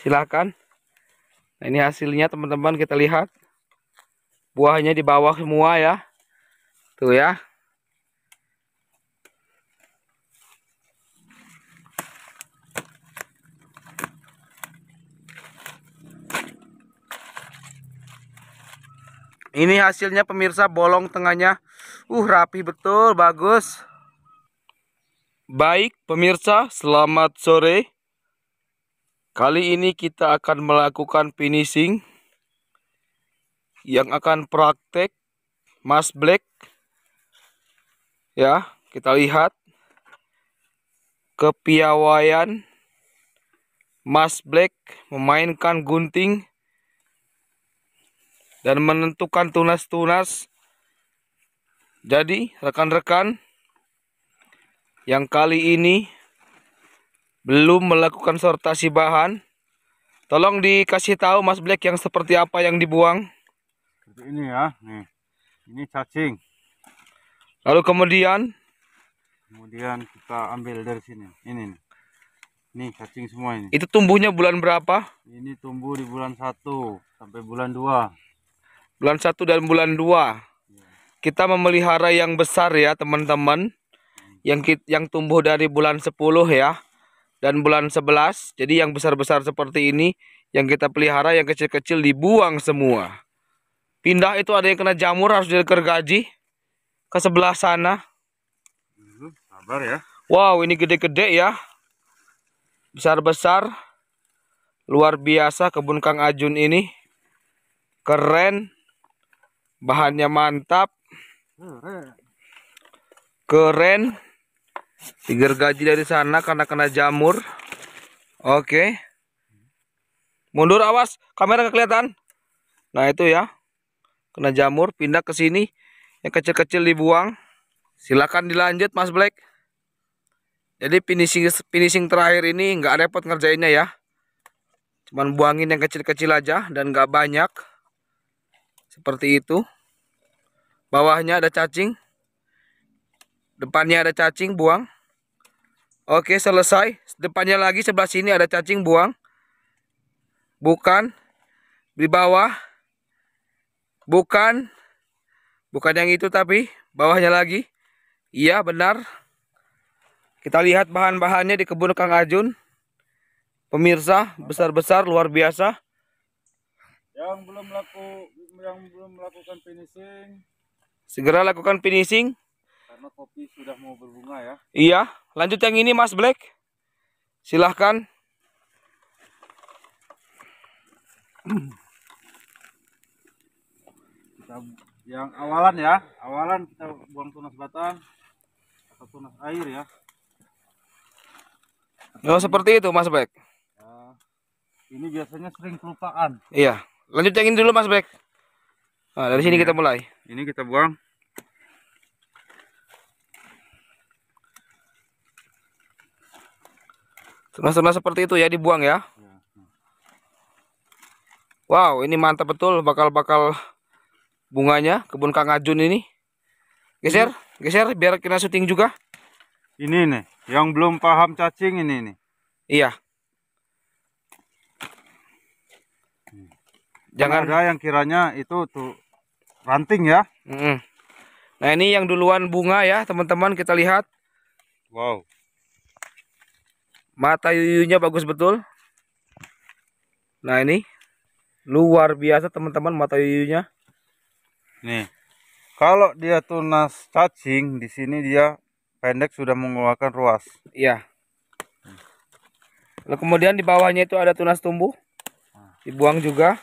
silahkan nah, ini hasilnya teman-teman kita lihat buahnya di bawah semua ya tuh ya Ini hasilnya pemirsa bolong tengahnya. Uh rapi betul, bagus. Baik pemirsa, selamat sore. Kali ini kita akan melakukan finishing yang akan praktek mas black ya kita lihat kepiawaian mas black memainkan gunting dan menentukan tunas-tunas jadi rekan-rekan yang kali ini belum melakukan sortasi bahan. Tolong dikasih tahu Mas Black yang seperti apa yang dibuang. Seperti ini ya, nih. Ini cacing. Lalu kemudian kemudian kita ambil dari sini. Ini nih. cacing semua ini. Itu tumbuhnya bulan berapa? Ini tumbuh di bulan 1 sampai bulan 2. Bulan 1 dan bulan 2. Iya. Kita memelihara yang besar ya, teman-teman. Yang yang tumbuh dari bulan 10 ya dan bulan 11. Jadi yang besar-besar seperti ini yang kita pelihara, yang kecil-kecil dibuang semua. Pindah itu ada yang kena jamur harus dikergaji ke sebelah sana. Hmm, sabar ya. Wow, ini gede-gede ya. Besar-besar. Luar biasa kebun Kang Ajun ini. Keren. Bahannya mantap. Keren gaji dari sana karena kena jamur. Oke. Mundur awas, kamera kelihatan. Nah, itu ya. Kena jamur, pindah ke sini. Yang kecil-kecil dibuang. Silakan dilanjut Mas Black. Jadi finishing finishing terakhir ini nggak repot ngerjainnya ya. Cuman buangin yang kecil-kecil aja dan nggak banyak. Seperti itu. Bawahnya ada cacing. Depannya ada cacing, buang. Oke, selesai. Depannya lagi sebelah sini ada cacing, buang. Bukan. Di bawah. Bukan. Bukan yang itu tapi. Bawahnya lagi. Iya, benar. Kita lihat bahan-bahannya di kebun Kang Ajun. Pemirsa, besar-besar, luar biasa. Yang belum laku, yang belum melakukan finishing. Segera lakukan finishing karena kopi sudah mau berbunga ya. Iya, lanjut yang ini Mas Black. Silahkan. Kita yang awalan ya, awalan kita buang tunas batang atau tunas air ya. Oh, seperti itu Mas Black. Ya. ini biasanya sering kelupaan. Iya, lanjut yang ini dulu Mas Black. Nah, dari sini ya. kita mulai. Ini kita buang. tuna seperti itu ya dibuang ya. Wow, ini mantap betul bakal-bakal bunganya kebun Kang Ajun ini. Geser, ini. geser biar kita syuting juga. Ini nih, yang belum paham cacing ini nih. Iya. Jangan ada yang kiranya itu tuh ranting ya. Nah, ini yang duluan bunga ya, teman-teman kita lihat. Wow mata yuyunya bagus betul nah ini luar biasa teman-teman mata yuyunya nih kalau dia tunas cacing di sini dia pendek sudah mengeluarkan ruas iya Lalu kemudian di bawahnya itu ada tunas tumbuh dibuang juga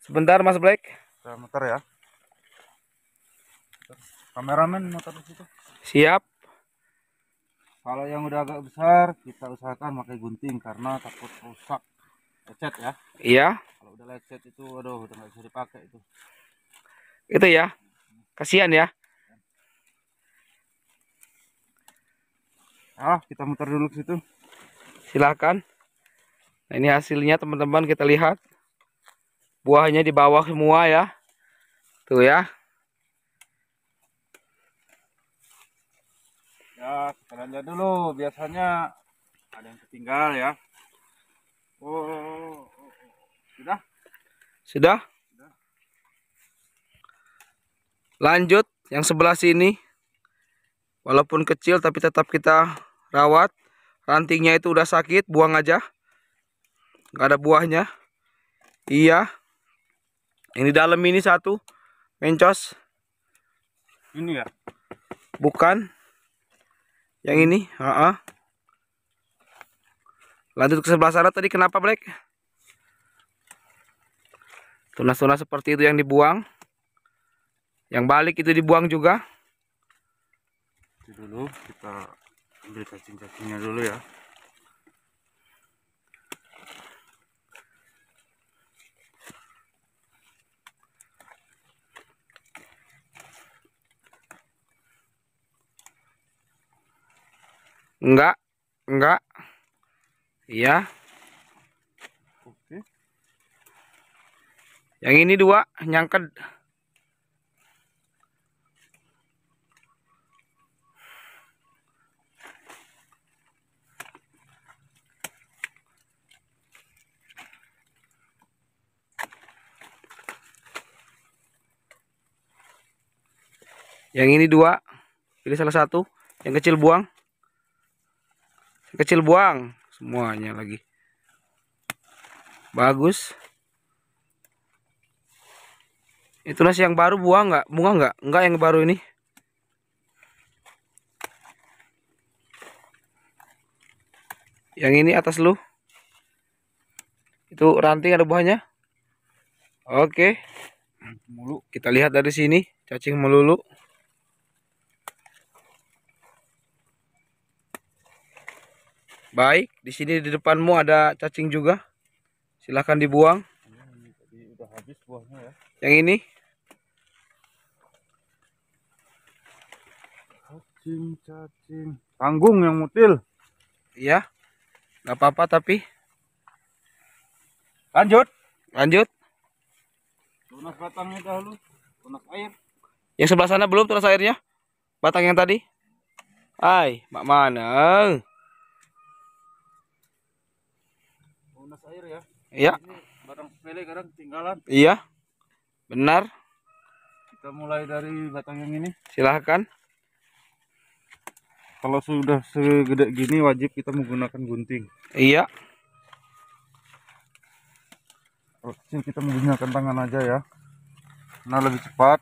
sebentar mas Black saya ya kameramen muter di situ siap kalau yang udah agak besar kita usahakan pakai gunting karena takut rusak lecet ya iya kalau udah lecet itu aduh udah nggak bisa dipakai itu itu ya kasihan ya ah kita muter dulu situ silahkan nah ini hasilnya teman-teman kita lihat buahnya di bawah semua ya tuh ya belanja dulu. Biasanya ada yang ketinggal ya. Oh, oh, oh, oh, sudah? Sudah? Sudah. Lanjut yang sebelah sini. Walaupun kecil tapi tetap kita rawat. Rantingnya itu udah sakit, buang aja. nggak ada buahnya. Iya. Ini dalam ini satu. Mencos. Ini ya? Bukan yang ini uh -uh. lanjut ke sebelah sana tadi kenapa Black tunas-tunas seperti itu yang dibuang yang balik itu dibuang juga itu dulu kita ambil cacing-cacingnya dulu ya Enggak, enggak. Iya. Yang ini dua, nyangket. Yang ini dua, pilih salah satu. Yang kecil buang kecil buang semuanya lagi bagus itu nasi yang baru buang nggak bunga nggak nggak yang baru ini yang ini atas lu itu ranting ada buahnya oke mulu kita lihat dari sini cacing melulu Baik, di sini di depanmu ada cacing juga. Silahkan dibuang. Yang ini? Cacing, cacing. Tanggung yang mutil. Iya. Gak apa-apa tapi. Lanjut. Lanjut. Tunas batangnya dahulu. Tunas air. Yang sebelah sana belum tunas airnya? Batang yang tadi? Hai, mak mana? Iya. Barang sepele kadang ketinggalan. Iya. Benar. Kita mulai dari batang yang ini. Silahkan. Kalau sudah segede gini wajib kita menggunakan gunting. Iya. Kalau kecil kita menggunakan tangan aja ya. Nah lebih cepat.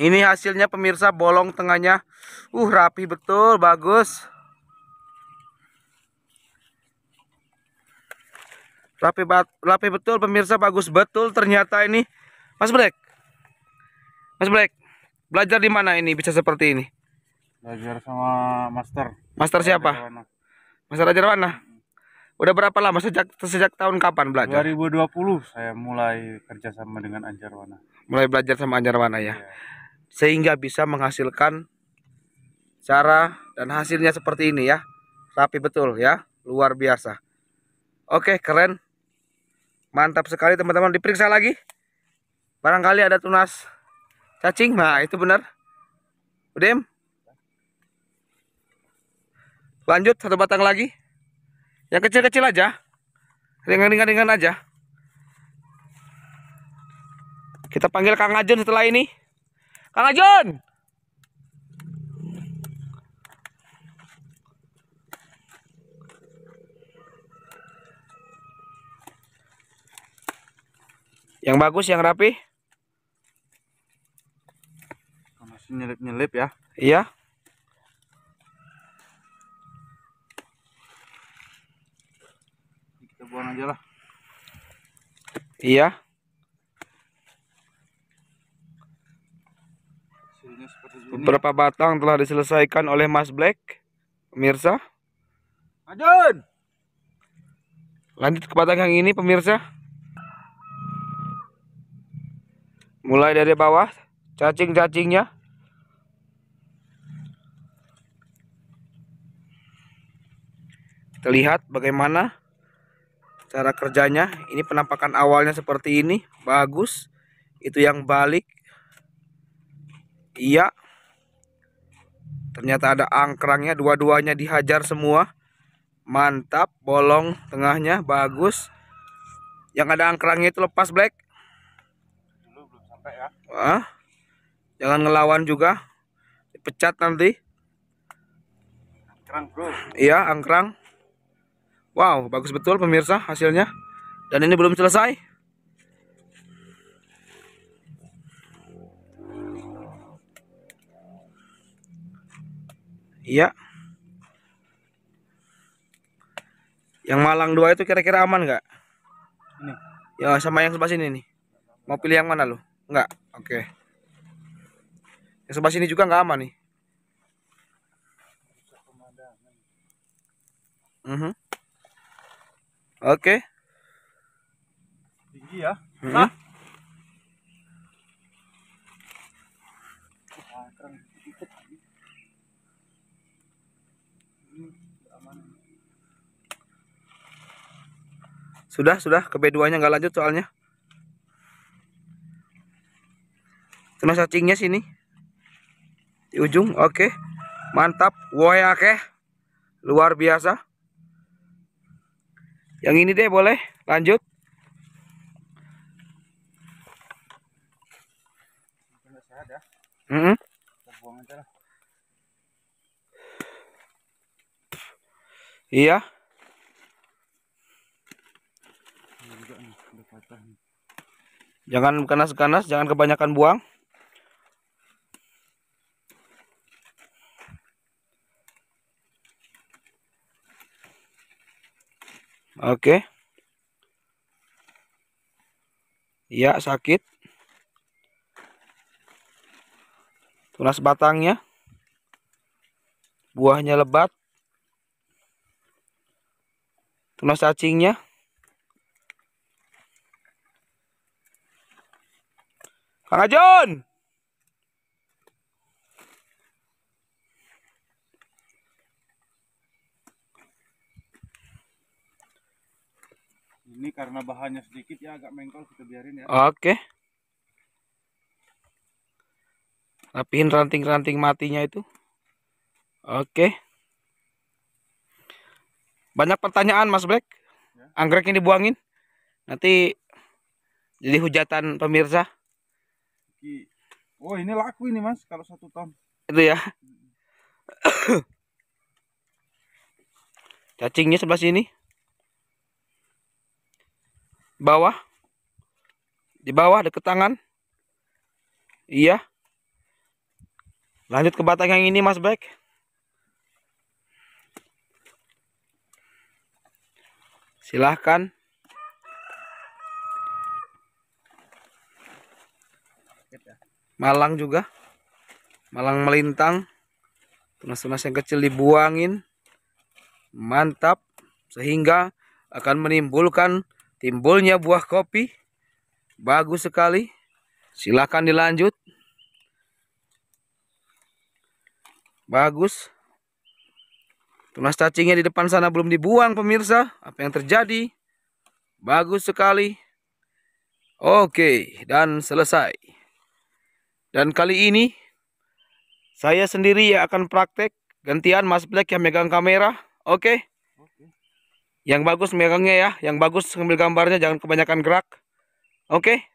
Ini hasilnya pemirsa bolong tengahnya. Uh rapi betul, bagus. Rapi rapi betul pemirsa, bagus betul ternyata ini. Mas black Mas black belajar di mana ini bisa seperti ini? Belajar sama master. Master siapa? master Master mana Udah berapa lama sejak sejak tahun kapan belajar? 2020 saya mulai kerja sama dengan Anjarwana. Mulai belajar sama Anjarwana ya. Yeah sehingga bisa menghasilkan cara dan hasilnya seperti ini ya rapi betul ya luar biasa oke keren mantap sekali teman-teman diperiksa lagi barangkali ada tunas cacing nah itu benar udem lanjut satu batang lagi yang kecil-kecil aja ringan-ringan aja kita panggil Kang Ajun setelah ini Kang Ajun. Yang bagus, yang rapi. Masih nyelip-nyelip ya. Iya. Kita buang aja lah. Iya. Beberapa batang telah diselesaikan oleh Mas Black. Pemirsa. Lanjut. Lanjut ke batang yang ini pemirsa. Mulai dari bawah cacing-cacingnya. Terlihat bagaimana cara kerjanya. Ini penampakan awalnya seperti ini, bagus. Itu yang balik Iya. Ternyata ada angkrangnya, dua-duanya dihajar semua. Mantap, bolong tengahnya bagus. Yang ada angkrangnya itu lepas black. Dulu belum sampai ya. Wah. Jangan ngelawan juga. Dipecat nanti. Angkrang, Bro. Iya, angkrang. Wow, bagus betul pemirsa hasilnya. Dan ini belum selesai. Iya. Yang Malang dua itu kira-kira aman nggak? Ini. Ya sama yang sebelah sini nih. Mau pilih yang mana lu? Nggak. Oke. Okay. Yang sebelah sini juga nggak aman nih. Mm -hmm. Oke. Okay. Tinggi ya. Mm -hmm. Nah. Sudah, sudah. Ke B2-nya nggak lanjut soalnya. Cuma cacingnya sini. Di ujung, oke. Mantap. Woy, oke. Luar biasa. Yang ini deh boleh. Lanjut. -hmm. Iya. Jangan kanas-kanas, jangan kebanyakan buang. Oke. Ya, sakit. Tunas batangnya. Buahnya lebat. Tunas cacingnya. Kang Ajun. Ini karena bahannya sedikit ya agak mengkol kita biarin ya. Oke. Okay. Rapihin ranting-ranting matinya itu. Oke. Okay. Banyak pertanyaan Mas Black. Ya. Anggrek ini buangin Nanti jadi hujatan pemirsa rezeki oh ini laku ini mas kalau satu ton itu ya hmm. cacingnya sebelah sini bawah di bawah deket tangan iya lanjut ke batang yang ini mas Bek silahkan malang juga malang melintang tunas-tunas yang kecil dibuangin mantap sehingga akan menimbulkan timbulnya buah kopi bagus sekali silahkan dilanjut bagus tunas cacingnya di depan sana belum dibuang pemirsa apa yang terjadi bagus sekali oke dan selesai dan kali ini saya sendiri yang akan praktek gantian Mas Black yang megang kamera. Oke. Okay? Yang bagus megangnya ya, yang bagus ngambil gambarnya jangan kebanyakan gerak. Oke. Okay?